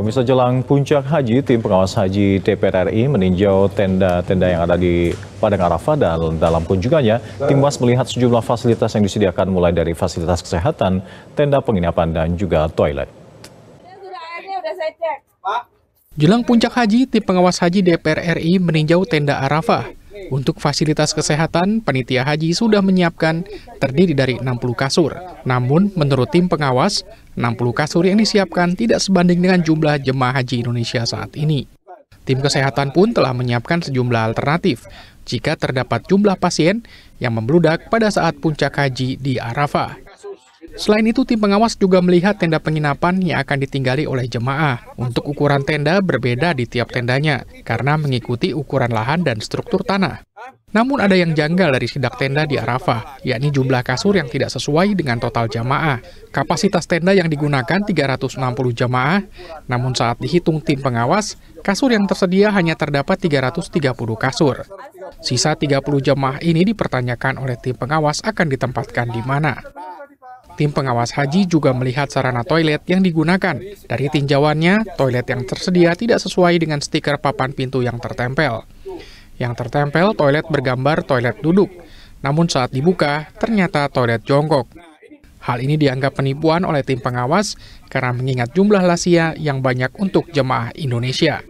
Pemirsa jelang puncak haji, tim pengawas haji DPR RI meninjau tenda-tenda yang ada di Padang Arafah dan dalam kunjungannya, tim was melihat sejumlah fasilitas yang disediakan mulai dari fasilitas kesehatan, tenda penginapan, dan juga toilet. Jelang puncak haji, tim pengawas haji DPR RI meninjau tenda Arafah. Untuk fasilitas kesehatan, panitia haji sudah menyiapkan terdiri dari 60 kasur. Namun, menurut tim pengawas, 60 kasur yang disiapkan tidak sebanding dengan jumlah jemaah haji Indonesia saat ini. Tim kesehatan pun telah menyiapkan sejumlah alternatif jika terdapat jumlah pasien yang membludak pada saat puncak haji di Arafah. Selain itu, tim pengawas juga melihat tenda penginapan yang akan ditinggali oleh jemaah. Untuk ukuran tenda berbeda di tiap tendanya, karena mengikuti ukuran lahan dan struktur tanah. Namun ada yang janggal dari sidak tenda di Arafah, yakni jumlah kasur yang tidak sesuai dengan total jamaah. Kapasitas tenda yang digunakan 360 jamaah, namun saat dihitung tim pengawas, kasur yang tersedia hanya terdapat 330 kasur. Sisa 30 jamaah ini dipertanyakan oleh tim pengawas akan ditempatkan di mana. Tim pengawas haji juga melihat sarana toilet yang digunakan. Dari tinjauannya, toilet yang tersedia tidak sesuai dengan stiker papan pintu yang tertempel yang tertempel toilet bergambar toilet duduk. Namun saat dibuka, ternyata toilet jongkok. Hal ini dianggap penipuan oleh tim pengawas karena mengingat jumlah lasia yang banyak untuk jemaah Indonesia.